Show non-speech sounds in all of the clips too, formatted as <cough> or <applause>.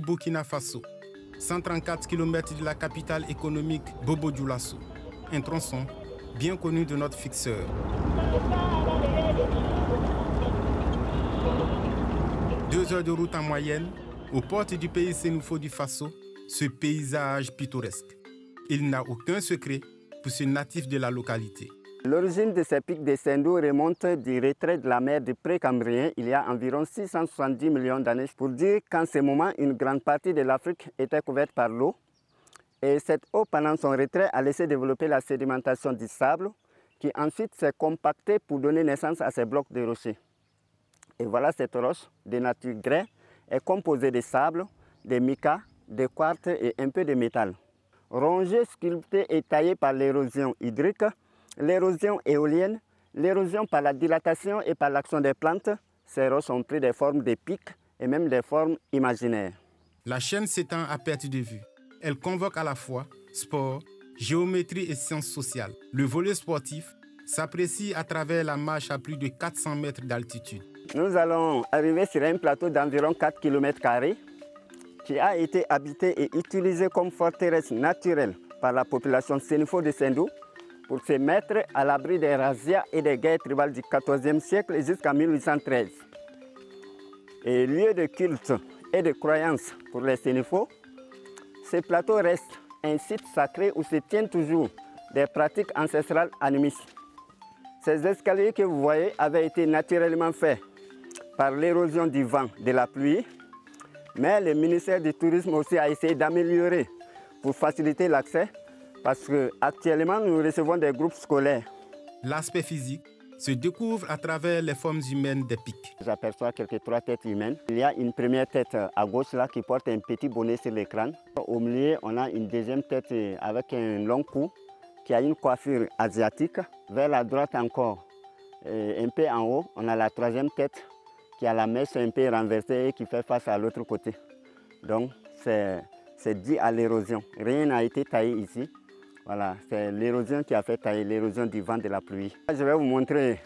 Burkina Faso, 134 km de la capitale économique Bobo Dioulasso, un tronçon bien connu de notre fixeur. Deux heures de route en moyenne, aux portes du pays Sénoufo du Faso, ce paysage pittoresque. Il n'a aucun secret pour ce natif de la localité. L'origine de ces pics de Sendou remonte du retrait de la mer du Précambrien il y a environ 670 millions d'années, pour dire qu'en ce moment, une grande partie de l'Afrique était couverte par l'eau. Et cette eau, pendant son retrait, a laissé développer la sédimentation du sable, qui ensuite s'est compactée pour donner naissance à ces blocs de rochers. Et voilà cette roche de nature grès est composée de sable, de mica, de quartz et un peu de métal. Rongée, sculptée et taillée par l'érosion hydrique, L'érosion éolienne, l'érosion par la dilatation et par l'action des plantes, ces roches ont pris des formes de pics et même des formes imaginaires. La chaîne s'étend à perte de vue. Elle convoque à la fois sport, géométrie et sciences sociales. Le volet sportif s'apprécie à travers la marche à plus de 400 mètres d'altitude. Nous allons arriver sur un plateau d'environ 4 km qui a été habité et utilisé comme forteresse naturelle par la population sénifo de Sendou pour se mettre à l'abri des razzias et des guerres tribales du XIVe siècle jusqu'en 1813. Et lieu de culte et de croyance pour les Sénéfaux, ce plateau reste un site sacré où se tiennent toujours des pratiques ancestrales animistes. Ces escaliers que vous voyez avaient été naturellement faits par l'érosion du vent, de la pluie, mais le ministère du Tourisme aussi a essayé d'améliorer pour faciliter l'accès parce qu'actuellement, nous recevons des groupes scolaires. L'aspect physique se découvre à travers les formes humaines des pics. J'aperçois quelques trois têtes humaines. Il y a une première tête à gauche là qui porte un petit bonnet sur l'écran. Au milieu, on a une deuxième tête avec un long cou qui a une coiffure asiatique. Vers la droite encore, euh, un peu en haut, on a la troisième tête qui a la mèche un peu renversée et qui fait face à l'autre côté. Donc, c'est dit à l'érosion. Rien n'a été taillé ici. Voilà, c'est l'érosion qui a fait tailler, l'érosion du vent de la pluie. Je vais vous montrer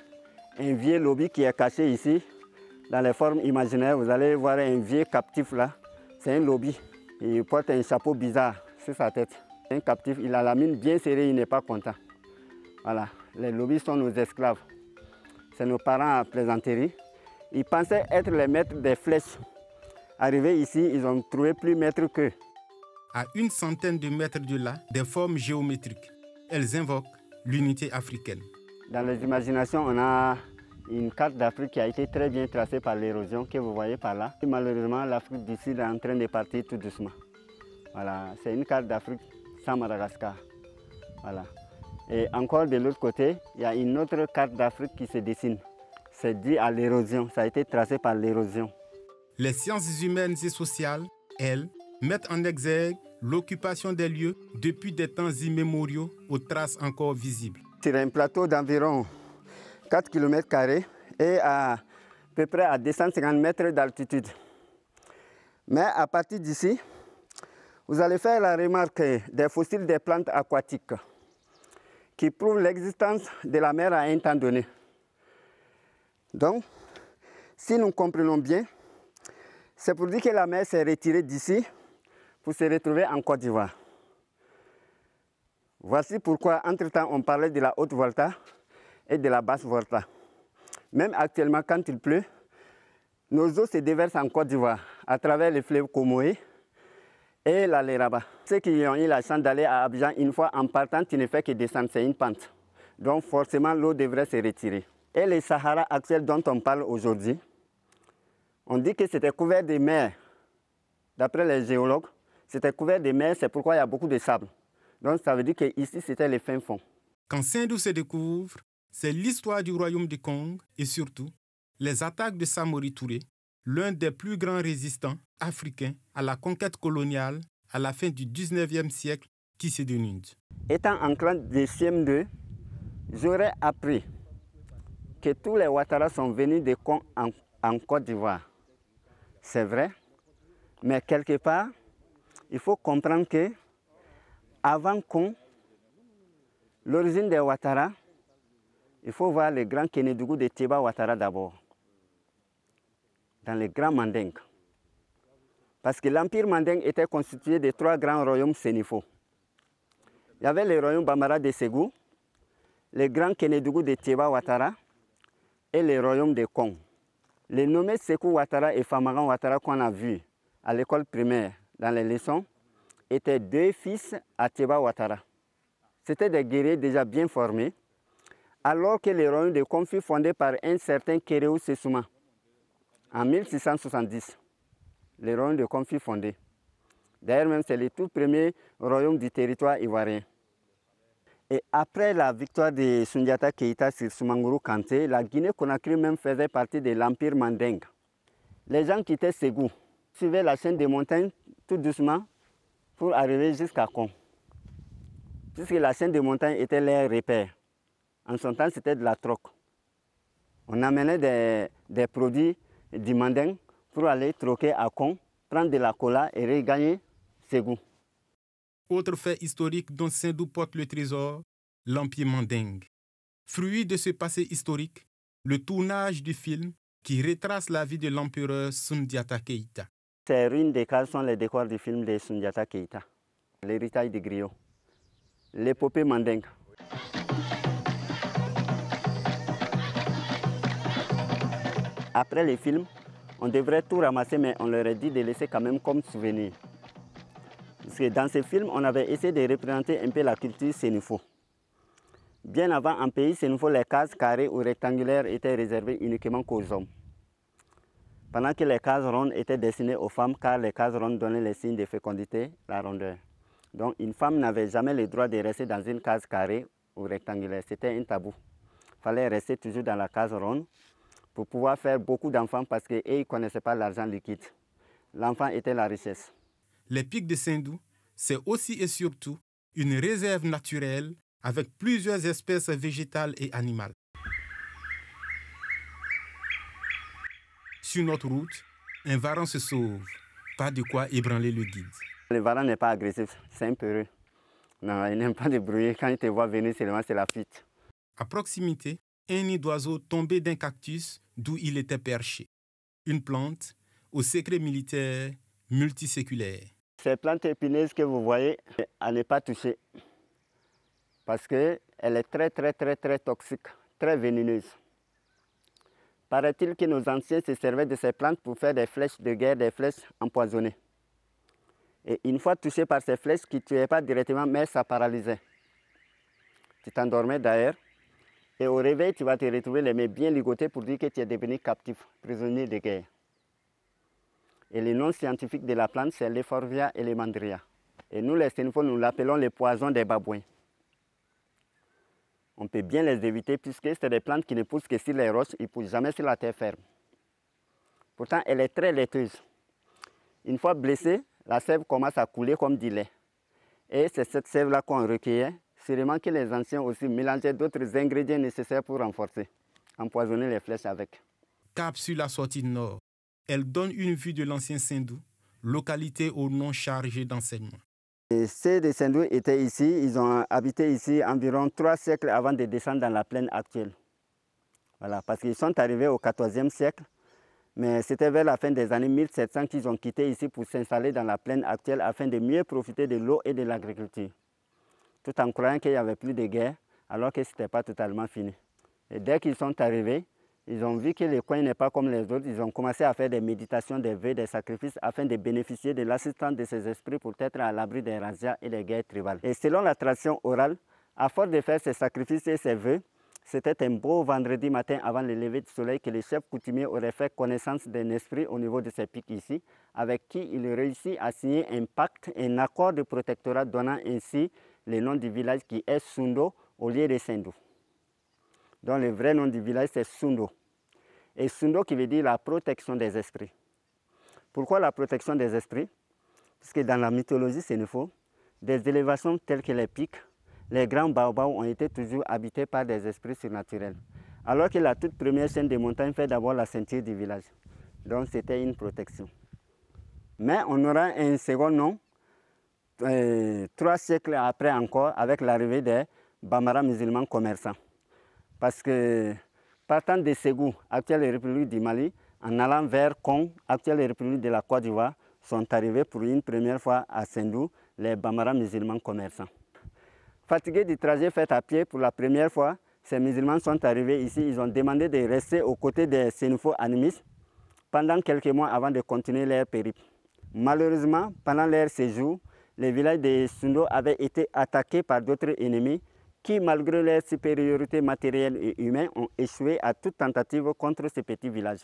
un vieux lobby qui est caché ici, dans les formes imaginaires. Vous allez voir un vieux captif là. C'est un lobby. Il porte un chapeau bizarre sur sa tête. Un captif, il a la mine bien serrée, il n'est pas content. Voilà, les lobbies sont nos esclaves. C'est nos parents à plaisanterie. Ils pensaient être les maîtres des flèches. Arrivés ici, ils ont trouvé plus maître qu'eux à une centaine de mètres de là, des formes géométriques. Elles invoquent l'unité africaine. Dans les imaginations, on a une carte d'Afrique qui a été très bien tracée par l'érosion que vous voyez par là. malheureusement, l'Afrique du Sud est en train de partir tout doucement. Voilà, c'est une carte d'Afrique sans Madagascar. Voilà. Et encore de l'autre côté, il y a une autre carte d'Afrique qui se dessine. C'est dit à l'érosion, ça a été tracé par l'érosion. Les sciences humaines et sociales, elles, mettent en exergue l'occupation des lieux depuis des temps immémoriaux aux traces encore visibles. C'est un plateau d'environ 4 km et à, à peu près à 250 mètres d'altitude. Mais à partir d'ici, vous allez faire la remarque des fossiles des plantes aquatiques qui prouvent l'existence de la mer à un temps donné. Donc, si nous comprenons bien, c'est pour dire que la mer s'est retirée d'ici pour se retrouver en Côte d'Ivoire. Voici pourquoi, entre-temps, on parlait de la haute volta et de la basse volta. Même actuellement, quand il pleut, nos eaux se déversent en Côte d'Ivoire à travers les fleuves Komoé et la Leraba. Ceux qui ont eu la chance d'aller à Abidjan, une fois en partant, tu ne fais que descendre, c'est une pente. Donc forcément, l'eau devrait se retirer. Et les Sahara actuels dont on parle aujourd'hui, on dit que c'était couvert de mer, d'après les géologues, c'était couvert de mer, c'est pourquoi il y a beaucoup de sable. Donc ça veut dire qu'ici, c'était les fins fonds. Quand Sindou se découvre, c'est l'histoire du royaume du Kong et surtout les attaques de Samori Touré, l'un des plus grands résistants africains à la conquête coloniale à la fin du 19e siècle qui se Étant en clan de 2 j'aurais appris que tous les Ouattara sont venus de Kong en Côte d'Ivoire. C'est vrai, mais quelque part, il faut comprendre que avant qu'on l'origine des Ouattara, il faut voir les grands Kénédougou de Teba Ouattara d'abord, dans les grands Mandeng. Parce que l'empire Manding était constitué de trois grands royaumes sénifaux. Il y avait le royaume Bamara de Ségou, le grand Kénédougou de Teba Ouattara et le royaume de Kong. Les nommés Sekou Ouattara et Famaran Ouattara qu'on a vus à l'école primaire dans les leçons étaient deux fils à Teba Ouattara. C'étaient des guerriers déjà bien formés, alors que le royaume de Kong fut fondé par un certain Kéréou Sesuma en 1670. Le royaume de Kong fut fondé. D'ailleurs, même c'est le tout premier royaume du territoire ivoirien. Et après la victoire de Sundiata Keita sur Sumanguru Kanté, la Guinée-Conakry même faisait partie de l'Empire Mandingue. Les gens quittaient Ségou, suivaient la chaîne des montagnes tout doucement pour arriver jusqu'à Con. Puisque la chaîne de montagne était leur repère. En son temps, c'était de la troque. On amenait des, produits du Manding pour aller troquer à Con, prendre de la cola et regagner goûts. Autre fait historique dont Sindou porte le trésor, l'Empire Manding. Fruit de ce passé historique, le tournage du film qui retrace la vie de l'empereur Sundiata Keita. Ces ruines des cases sont les décors du film de Sundiata Keita, l'héritage de griot, l'épopée mandingue. Après les films, on devrait tout ramasser, mais on leur a dit de laisser quand même comme souvenir. Parce que dans ces films, on avait essayé de représenter un peu la culture sénifo. Bien avant, en pays sénifo, les cases carrées ou rectangulaires étaient réservées uniquement aux hommes pendant que les cases rondes étaient destinées aux femmes car les cases rondes donnaient les signes de fécondité, la rondeur. Donc une femme n'avait jamais le droit de rester dans une case carrée ou rectangulaire, c'était un tabou. Il fallait rester toujours dans la case ronde pour pouvoir faire beaucoup d'enfants parce qu'ils ne connaissaient pas l'argent liquide. L'enfant était la richesse. Les pics de Sindou, c'est aussi et surtout une réserve naturelle avec plusieurs espèces végétales et animales. Sur notre route, un varan se sauve. Pas de quoi ébranler le guide. Le varan n'est pas agressif, c'est un Non, il n'aime pas bruit. Quand il te voit venir, seulement c'est la fuite. À proximité, un nid d'oiseau tombé d'un cactus d'où il était perché. Une plante au secret militaire multiséculaire. Cette plante épineuse que vous voyez, elle n'est pas touchée. Parce qu'elle est très, très, très, très toxique, très vénéneuse. Paraît-il que nos anciens se servaient de ces plantes pour faire des flèches de guerre, des flèches empoisonnées. Et une fois touché par ces flèches qui ne tuaient pas directement, mais ça paralysait. Tu t'endormais d'ailleurs. Et au réveil, tu vas te retrouver les mains bien ligotées pour dire que tu es devenu captif, prisonnier de guerre. Et le nom scientifique de la plante, c'est les elemandria. Et nous, les Sénifaux, nous l'appelons les poisons des babouins on peut bien les éviter puisque c'est des plantes qui ne poussent que sur les roches, ils ne poussent jamais sur la terre ferme. Pourtant, elle est très laiteuse. Une fois blessée, la sève commence à couler comme du lait. Et c'est cette sève-là qu'on recueillait, sûrement que les anciens aussi mélangeaient d'autres ingrédients nécessaires pour renforcer, empoisonner les flèches avec. Cap sur la sortie nord, elle donne une vue de l'ancien Sindou, localité au nom chargé d'enseignement. Et ces descendants étaient ici, ils ont habité ici environ trois siècles avant de descendre dans la plaine actuelle. Voilà, parce qu'ils sont arrivés au 14e siècle, mais c'était vers la fin des années 1700 qu'ils ont quitté ici pour s'installer dans la plaine actuelle afin de mieux profiter de l'eau et de l'agriculture, tout en croyant qu'il n'y avait plus de guerre, alors que ce n'était pas totalement fini. Et dès qu'ils sont arrivés, ils ont vu que le coin n'est pas comme les autres. Ils ont commencé à faire des méditations, des vœux, des sacrifices afin de bénéficier de l'assistance de ces esprits pour être à l'abri des razzias et des guerres tribales. Et selon la tradition orale, à force de faire ces sacrifices et ces vœux, c'était un beau vendredi matin avant le lever du soleil que le chef coutumier aurait fait connaissance d'un esprit au niveau de ces pics ici, avec qui il réussit à signer un pacte, un accord de protectorat donnant ainsi le nom du village qui est Sundo au lieu de Sindou dont le vrai nom du village c'est Sundo. Et Sundo qui veut dire la protection des esprits. Pourquoi la protection des esprits Parce que dans la mythologie c'est faux. des élévations telles que les pics, les grands baobabs ont été toujours habités par des esprits surnaturels. Alors que la toute première chaîne de montagne fait d'abord la ceinture du village. Donc c'était une protection. Mais on aura un second nom, euh, trois siècles après encore, avec l'arrivée des Bamaras musulmans commerçants parce que partant de Ségou, actuelle République du Mali, en allant vers Kong, actuelle République de la Côte d'Ivoire, sont arrivés pour une première fois à Sendou, les Bamara musulmans commerçants. Fatigués du trajet fait à pied pour la première fois, ces musulmans sont arrivés ici. Ils ont demandé de rester aux côtés des Sénoufos animistes pendant quelques mois avant de continuer leur périple. Malheureusement, pendant leur séjour, le village de Sundo avait été attaqué par d'autres ennemis qui, malgré leur supériorité matérielle et humaine, ont échoué à toute tentative contre ce petit village.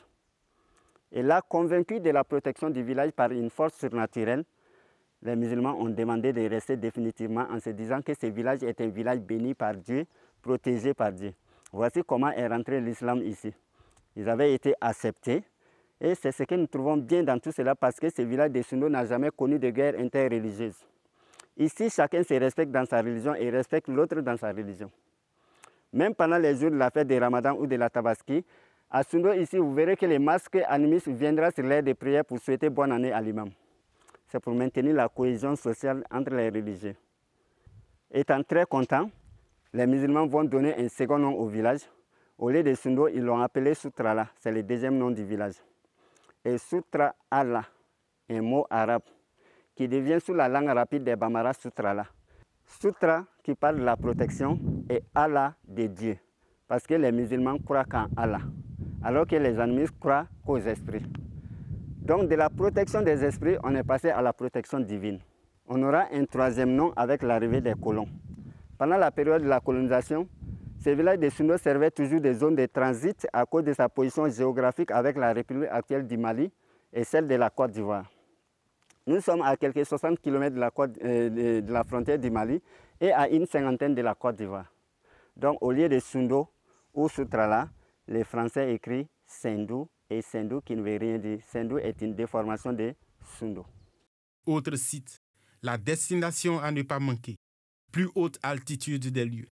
Et là, convaincus de la protection du village par une force surnaturelle, les musulmans ont demandé de rester définitivement en se disant que ce village est un village béni par Dieu, protégé par Dieu. Voici comment est rentré l'islam ici. Ils avaient été acceptés et c'est ce que nous trouvons bien dans tout cela parce que ce village de Sundo n'a jamais connu de guerre interreligieuse. Ici, chacun se respecte dans sa religion et respecte l'autre dans sa religion. Même pendant les jours de la fête de Ramadan ou de la Tabaski, à Sundo, ici, vous verrez que les masques animistes viendront sur l'air de prière pour souhaiter bonne année à l'imam. C'est pour maintenir la cohésion sociale entre les religieux. Étant très contents, les musulmans vont donner un second nom au village. Au lieu de Sundo, ils l'ont appelé Sutrala, c'est le deuxième nom du village. Et Sutra Allah, un mot arabe qui devient sous la langue rapide des Bamara Sutra. Sutra qui parle de la protection et Allah de Dieu. Parce que les musulmans croient qu'en Allah, alors que les animistes croient qu'aux esprits. Donc de la protection des esprits, on est passé à la protection divine. On aura un troisième nom avec l'arrivée des colons. Pendant la période de la colonisation, ce village de Suno servait toujours de zone de transit à cause de sa position géographique avec la République actuelle du Mali et celle de la Côte d'Ivoire. Nous sommes à quelques 60 km euh, de la, frontière du Mali et à une cinquantaine de la Côte d'Ivoire. Donc au lieu de Sundo ou Sutrala, les Français écrivent Sindou et Sindou qui ne veut rien dire. Sindou est une déformation de Sundo. Autre site, la destination à ne pas manquer, plus haute altitude des lieux.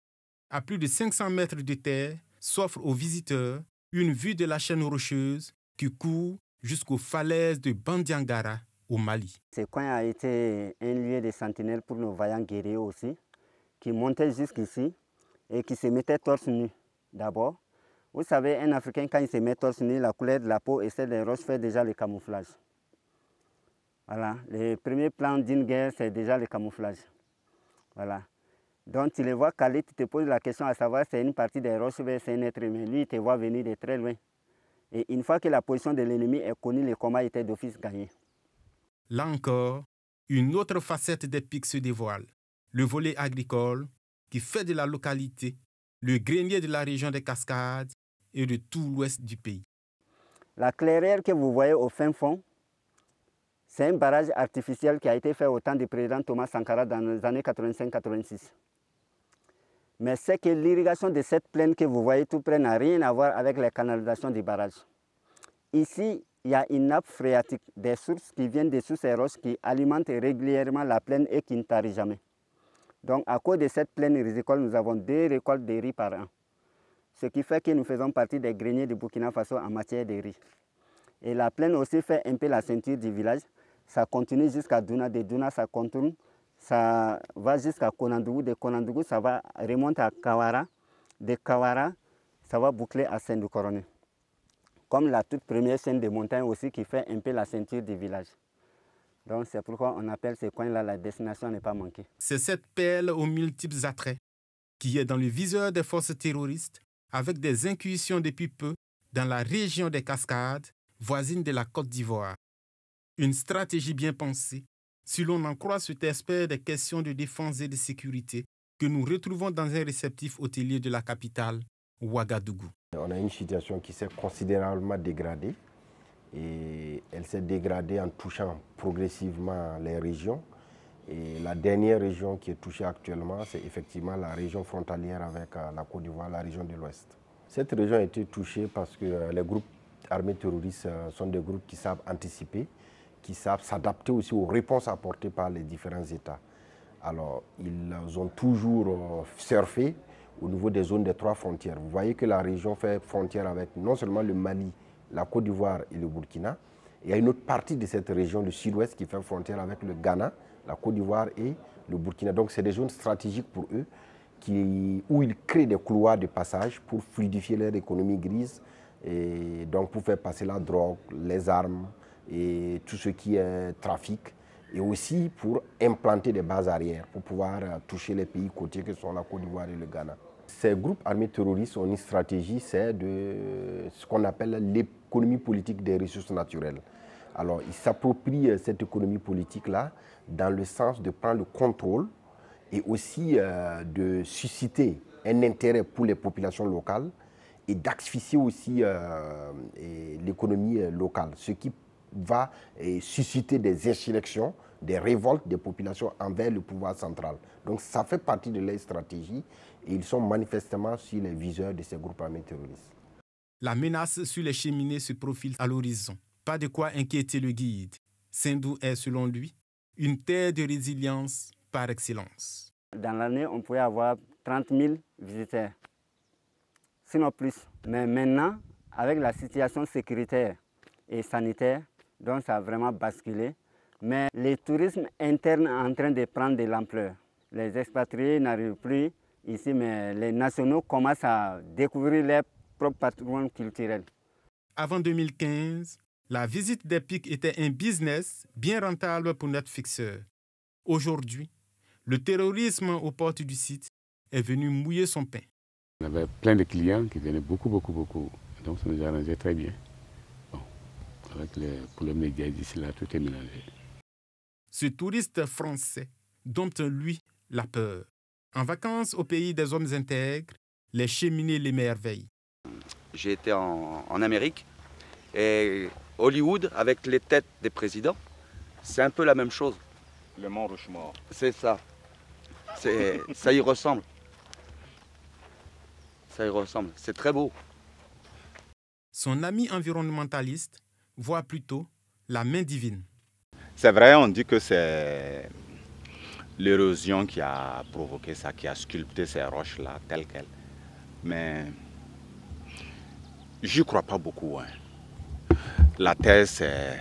À plus de 500 mètres de terre, s'offre aux visiteurs une vue de la chaîne rocheuse qui court jusqu'aux falaises de Bandiangara au Mali. Ce coin a été un lieu de sentinelle pour nos vaillants guerriers aussi, qui montaient jusqu'ici et qui se mettaient torse nu d'abord. Vous savez, un Africain, quand il se met torse nu, la couleur de la peau et celle des roches fait déjà le camouflage. Voilà, le premier plan d'une guerre, c'est déjà le camouflage. Voilà. Donc tu le vois caler, tu te poses la question à savoir c'est une partie des roches c'est un être humain. Lui, il te voit venir de très loin. Et une fois que la position de l'ennemi est connue, le combat était d'office gagné. Là encore, une autre facette des pics se dévoile, le volet agricole qui fait de la localité le grenier de la région des Cascades et de tout l'ouest du pays. La clairière que vous voyez au fin fond, c'est un barrage artificiel qui a été fait au temps du président Thomas Sankara dans les années 85-86. Mais c'est que l'irrigation de cette plaine que vous voyez tout près n'a rien à voir avec la canalisation du barrage. Ici, il y a une nappe phréatique, des sources qui viennent des sous ces roches qui alimentent régulièrement la plaine et qui ne tarit jamais. Donc à cause de cette plaine rizicole, nous avons deux récoltes de riz par an. Ce qui fait que nous faisons partie des greniers de Burkina Faso en matière de riz. Et la plaine aussi fait un peu la ceinture du village. Ça continue jusqu'à Douna, de Douna ça contourne, ça va jusqu'à Konandougou, de Konandougou ça va remonter à Kawara, de Kawara ça va boucler à du coroné comme la toute première chaîne de montagne aussi qui fait un peu la ceinture du village. Donc c'est pourquoi on appelle ce coin-là la destination n'est pas manquée. C'est cette perle aux multiples attraits qui est dans le viseur des forces terroristes avec des incursions depuis peu dans la région des Cascades, voisine de la Côte d'Ivoire. Une stratégie bien pensée, si l'on en croit cet aspect des questions de défense et de sécurité que nous retrouvons dans un réceptif hôtelier de la capitale, Ouagadougou. On a une situation qui s'est considérablement dégradée et elle s'est dégradée en touchant progressivement les régions. Et la dernière région qui est touchée actuellement, c'est effectivement la région frontalière avec euh, la Côte d'Ivoire, la région de l'Ouest. Cette région a été touchée parce que euh, les groupes armés terroristes euh, sont des groupes qui savent anticiper, qui savent s'adapter aussi aux réponses apportées par les différents États. Alors, ils ont toujours surfé au niveau des zones des trois frontières. Vous voyez que la région fait frontière avec non seulement le Mali, la Côte d'Ivoire et le Burkina, il y a une autre partie de cette région, du sud-ouest, qui fait frontière avec le Ghana, la Côte d'Ivoire et le Burkina. Donc c'est des zones stratégiques pour eux qui, où ils créent des couloirs de passage pour fluidifier leur économie grise et donc pour faire passer la drogue, les armes et tout ce qui est trafic et aussi pour implanter des bases arrières pour pouvoir euh, toucher les pays côtiers que sont la Côte d'Ivoire et le Ghana ces groupes armés terroristes ont une stratégie, c'est de ce qu'on appelle l'économie politique des ressources naturelles. Alors, ils s'approprient euh, cette économie politique-là dans le sens de prendre le contrôle et aussi euh, de susciter un intérêt pour les populations locales et d'asphyxier aussi euh, l'économie locale, ce qui va eh, susciter des insurrections, des révoltes des populations envers le pouvoir central. Donc ça fait partie de leur stratégie et ils sont manifestement sur les viseurs de ces groupements terroristes. La menace sur les cheminées se profile à l'horizon. Pas de quoi inquiéter le guide. Sindou est, selon lui, une terre de résilience par excellence. Dans l'année, on pouvait avoir 30 000 visiteurs, sinon plus. Mais maintenant, avec la situation sécuritaire et sanitaire, donc ça a vraiment basculé. Mais le tourisme interne est en train de prendre de l'ampleur. Les expatriés n'arrivent plus ici, mais les nationaux commencent à découvrir leur propre patrimoine culturel. Avant 2015, la visite des pics était un business bien rentable pour notre fixeur. Aujourd'hui, le terrorisme aux portes du site est venu mouiller son pain. On avait plein de clients qui venaient beaucoup, beaucoup, beaucoup. Donc ça nous arrangeait très bien. Avec les problèmes d'ici là, tout est Ce touriste français dompte lui la peur. En vacances au pays des hommes intègres, les cheminées les merveilles. J'ai été en, Amérique et Hollywood avec les têtes des présidents, c'est un peu la même chose. Le Mont Rushmore. C'est ça. <laughs> ça y ressemble. Ça y ressemble. C'est très beau. Son ami environnementaliste voit plutôt la main divine. C'est vrai, on dit que c'est l'érosion qui a provoqué ça, qui a sculpté ces roches-là telles quelles. Mais j'y crois pas beaucoup. Hein. La terre, c'est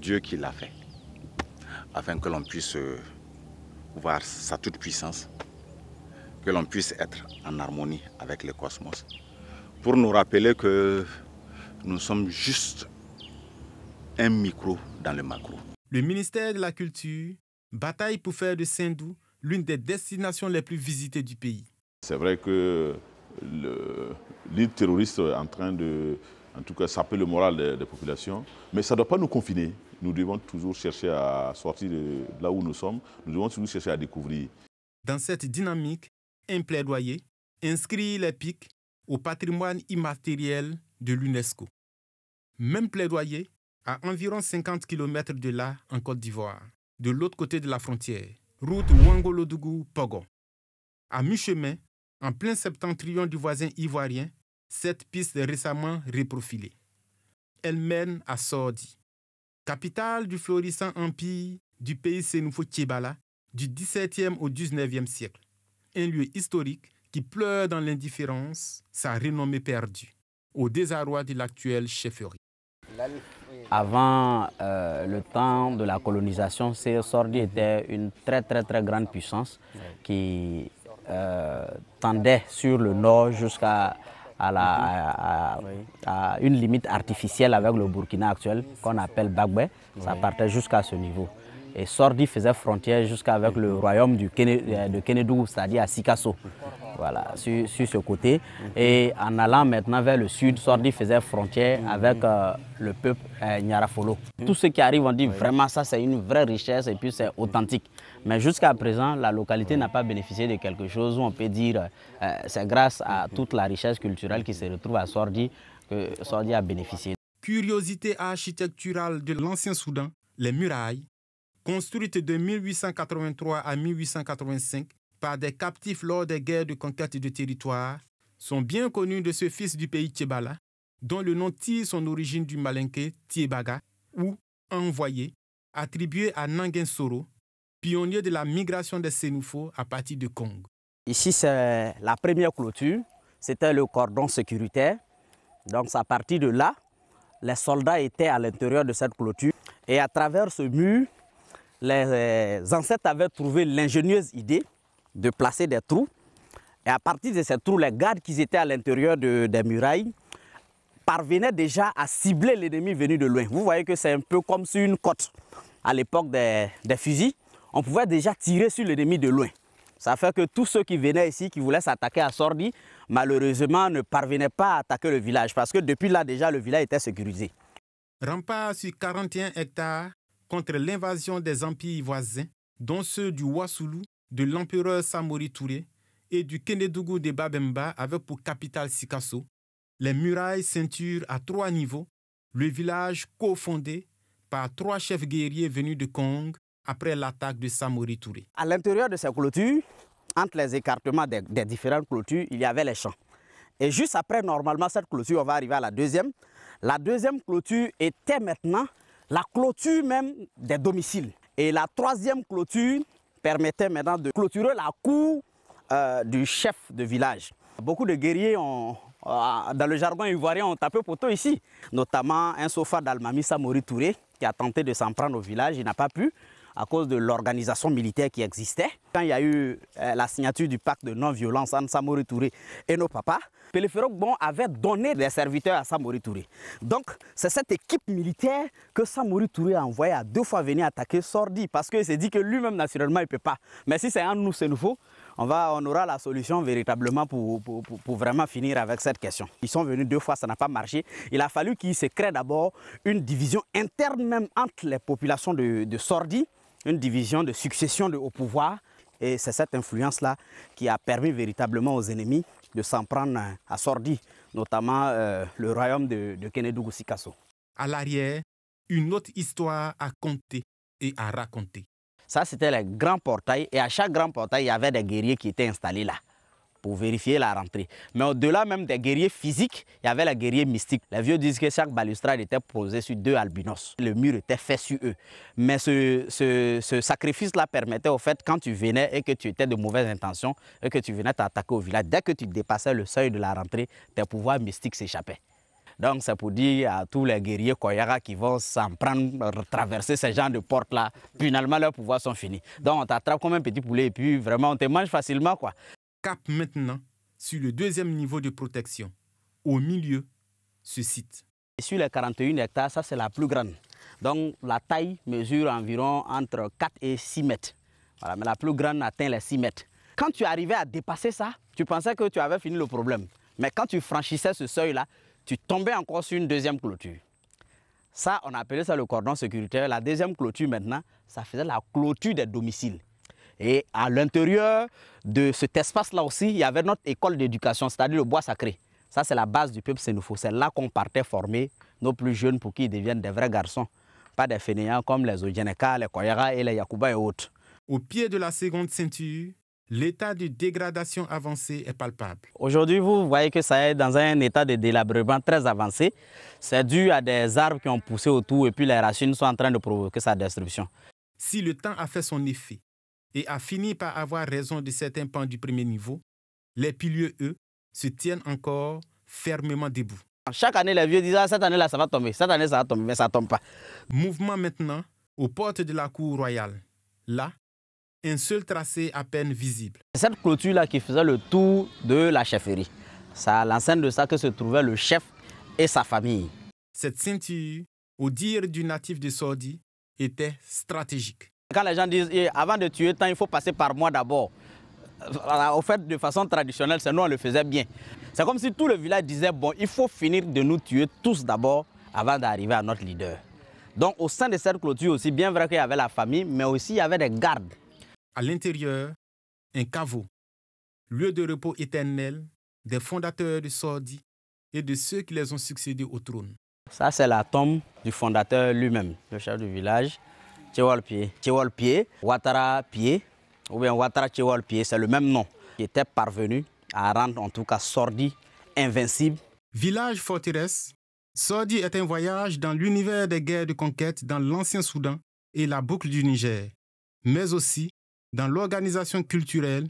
Dieu qui l'a fait, afin que l'on puisse voir sa toute-puissance, que l'on puisse être en harmonie avec le cosmos, pour nous rappeler que nous sommes juste un micro dans le macro. Le ministère de la Culture bataille pour faire de Sindou l'une des destinations les plus visitées du pays. C'est vrai que l'île terroriste est en train de, en tout cas, saper le moral des, des populations, mais ça ne doit pas nous confiner. Nous devons toujours chercher à sortir de là où nous sommes, nous devons toujours chercher à découvrir. Dans cette dynamique, un plaidoyer inscrit les pics au patrimoine immatériel de l'UNESCO. Même plaidoyer à environ 50 km de là, en Côte d'Ivoire, de l'autre côté de la frontière, route Wangolodougou-Pogon. À mi-chemin, en plein septentrion du voisin ivoirien, cette piste est récemment reprofilée. Elle mène à Sordi, capitale du florissant empire du pays Sénoufo-Tchébala du XVIIe au XIXe siècle, un lieu historique qui pleure dans l'indifférence sa renommée perdue, au désarroi de l'actuelle chefferie. Avant euh, le temps de la colonisation, Sordi était une très très très grande puissance qui euh, tendait sur le nord jusqu'à à, une limite artificielle avec le Burkina actuel qu'on appelle Bagbé. Ça partait jusqu'à ce niveau. Et Sordi faisait frontière jusqu'avec le royaume du euh, de Kenedougou, c'est-à-dire à Sikasso. Voilà, sur, ce côté. Et en allant maintenant vers le sud, Sordi faisait frontière avec euh, le peuple euh, Nyarafolo. Tout ce qui arrivent on dit vraiment ça, c'est une vraie richesse et puis c'est authentique. Mais jusqu'à présent, la localité n'a pas bénéficié de quelque chose où on peut dire c'est grâce à toute la richesse culturelle qui se retrouve à Sordi que Sordi a bénéficié. Curiosité architecturale de l'ancien Soudan, les murailles, construite de 1883 à 1885 par des captifs lors des guerres de conquête de territoire, sont bien connues de ce fils du pays Tchébala, dont le nom tire son origine du malinqué Tiebaga ou envoyé, attribué à Nangensoro, Soro, pionnier de la migration des Sénoufos à partir de Congo. Ici, c'est la première clôture, c'était le cordon sécuritaire. Donc, à partir de là, les soldats étaient à l'intérieur de cette clôture. Et à travers ce mur, les euh, ancêtres avaient trouvé l'ingénieuse idée de placer des trous. Et à partir de ces trous, les gardes qui étaient à l'intérieur des murailles parvenaient déjà à cibler l'ennemi venu de loin. Vous voyez que c'est un peu comme sur une côte. À l'époque des, des fusils, on pouvait déjà tirer sur l'ennemi de loin. Ça fait que tous ceux qui venaient ici, qui voulaient s'attaquer à Sordi, malheureusement ne parvenaient pas à attaquer le village parce que depuis là déjà le village était sécurisé. Rempart sur 41 hectares, contre l'invasion des empires voisins, dont ceux du Wassoulou, de l'empereur Samori Touré et du Kenedougou de Babemba avec pour capitale Sikasso, les murailles ceinturent à trois niveaux le village cofondé par trois chefs guerriers venus de Kong après l'attaque de Samori Touré. À l'intérieur de ces clôtures, entre les écartements des, différentes clôtures, il y avait les champs. Et juste après, normalement, cette clôture, on va arriver à la deuxième. La deuxième clôture était maintenant la clôture même des domiciles. Et la troisième clôture permettait maintenant de clôturer la cour euh, du chef de village. Beaucoup de guerriers ont, euh, dans le jardin ivoirien ont tapé poteau ici, notamment un sofa d'Almami Samori Touré qui a tenté de s'en prendre au village, il n'a pas pu à cause de l'organisation militaire qui existait. Quand il y a eu euh, la signature du pacte de non-violence entre Samori Touré et nos papas, Péléphéroc Bon avait donné des serviteurs à Samori Touré. Donc, c'est cette équipe militaire que Samori Touré a envoyée à deux fois venir attaquer Sordi parce qu'il s'est dit que lui-même, naturellement, il ne peut pas. Mais si c'est un nous, c'est nouveau, on, va, on aura la solution véritablement pour, pour, pour, vraiment finir avec cette question. Ils sont venus deux fois, ça n'a pas marché. Il a fallu qu'il se crée d'abord une division interne même entre les populations de Sordi une division de succession de, au pouvoir. Et c'est cette influence-là qui a permis véritablement aux ennemis de s'en prendre à sordi, notamment euh, le royaume de, de Kenedougou Sikasso. À l'arrière, une autre histoire à compter et à raconter. Ça, c'était les grands portails. Et à chaque grand portail, il y avait des guerriers qui étaient installés là pour vérifier la rentrée. Mais au-delà même des guerriers physiques, il y avait les guerriers mystiques. Les vieux disent que chaque balustrade était posée sur deux albinos. Le mur était fait sur eux. Mais ce, ce, sacrifice-là permettait au fait, quand tu venais et que tu étais de mauvaises intentions, et que tu venais t'attaquer au village, dès que tu dépassais le seuil de la rentrée, tes pouvoirs mystiques s'échappaient. Donc, c'est pour dire à tous les guerriers Koyara qui vont s'en prendre, traverser ces gens de porte là finalement, leurs pouvoirs sont finis. Donc, on t'attrape comme un petit poulet et puis vraiment, on te mange facilement, quoi. Cap maintenant sur le deuxième niveau de protection. Au milieu ce site. Sur les 41 hectares, ça c'est la plus grande. Donc la taille mesure environ entre 4 et 6 mètres. Voilà, mais la plus grande atteint les 6 mètres. Quand tu arrivais à dépasser ça, tu pensais que tu avais fini le problème. Mais quand tu franchissais ce seuil-là, tu tombais encore sur une deuxième clôture. Ça, on appelait ça le cordon sécuritaire. La deuxième clôture maintenant, ça faisait la clôture des domiciles. Et à l'intérieur de cet espace-là aussi, il y avait notre école d'éducation, c'est-à-dire le bois sacré. Ça, c'est la base du peuple Sénoufo. C'est là qu'on partait former nos plus jeunes pour qu'ils deviennent des vrais garçons, pas des fainéants comme les Ojeneka, les Koyera et les Yakuba et autres. Au pied de la seconde ceinture, l'état de dégradation avancée est palpable. Aujourd'hui, vous voyez que ça est dans un état de délabrement très avancé. C'est dû à des arbres qui ont poussé autour et puis les racines sont en train de provoquer sa destruction. Si le temps a fait son effet, et a fini par avoir raison de certains pans du premier niveau, les piliers, eux, se tiennent encore fermement debout. Chaque année, les vieux disent ah, cette année-là, ça va tomber, cette année, ça va tomber, mais ça ne tombe pas. Mouvement maintenant aux portes de la cour royale. Là, un seul tracé à peine visible. Cette clôture-là qui faisait le tour de la chefferie. C'est à l'enceinte de ça que se trouvait le chef et sa famille. Cette ceinture, au dire du natif de Sordi, était stratégique. Quand les gens disent, eh, avant de tuer tant, il faut passer par moi d'abord. Au fait, de façon traditionnelle, c'est nous, on le faisait bien. C'est comme si tout le village disait, bon, il faut finir de nous tuer tous d'abord avant d'arriver à notre leader. Donc au sein de cette clôture aussi, bien vrai qu'il y avait la famille, mais aussi il y avait des gardes. À l'intérieur, un caveau, lieu de repos éternel des fondateurs de Sordi et de ceux qui les ont succédés au trône. Ça, c'est la tombe du fondateur lui-même, le chef du village. Pied. Ouattara Pied, ou bien Ouattara c'est le même nom, qui était parvenu à rendre en tout cas Sordi invincible. Village forteresse, Sordi est un voyage dans l'univers des guerres de conquête dans l'ancien Soudan et la boucle du Niger, mais aussi dans l'organisation culturelle,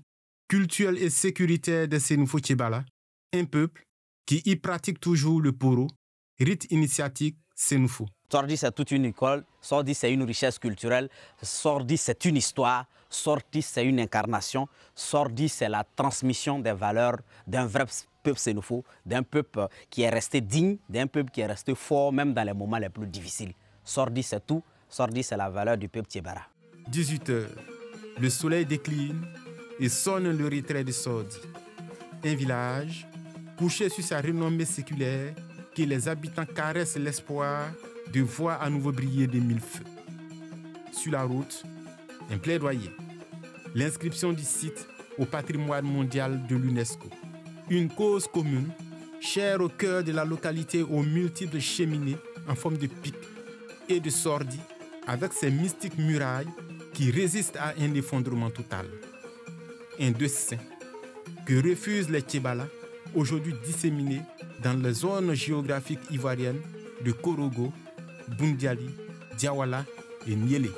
culturelle et sécuritaire des Sénoufo Tchebala, un peuple qui y pratique toujours le poro, rite initiatique Sordi, c'est toute une école. Sordi, c'est une richesse culturelle. Sordi, c'est une histoire. Sordi, c'est une incarnation. Sordi, c'est la transmission des valeurs d'un vrai peuple sénoufou, d'un peuple qui est resté digne, d'un peuple qui est resté fort, même dans les moments les plus difficiles. Sordi, c'est tout. Sordi, c'est la valeur du peuple Tiebara. 18h, le soleil décline et sonne le retrait de Sordi. Un village couché sur sa renommée séculaire que les habitants caressent l'espoir de voir à nouveau briller des mille feux. Sur la route, un plaidoyer. L'inscription du site au patrimoine mondial de l'UNESCO. Une cause commune, chère au cœur de la localité aux multiples cheminées en forme de pic et de sordides, avec ses mystiques murailles qui résistent à un effondrement total. Un dessin que refusent les Tchébalas, aujourd'hui disséminés dans les zones géographiques ivoiriennes de Korogo, Bundiali, Diawala et Niélé.